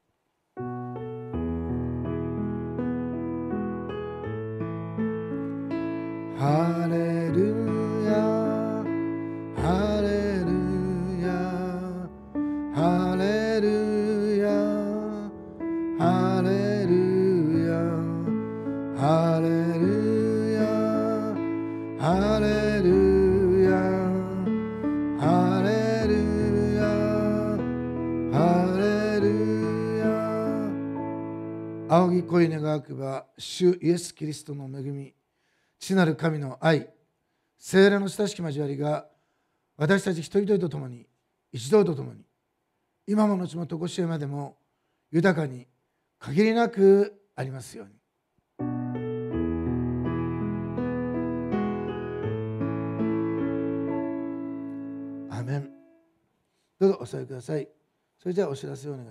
晴れ御声願うくば、主イエス・キリストの恵み、父なる神の愛、聖霊の親しき交わりが、私たち一人一人と共に、一同と共に、今も後もとこしえまでも、豊かに、限りなくありますように。アメンどうぞお座りください。それじゃあお知らせをお願いします。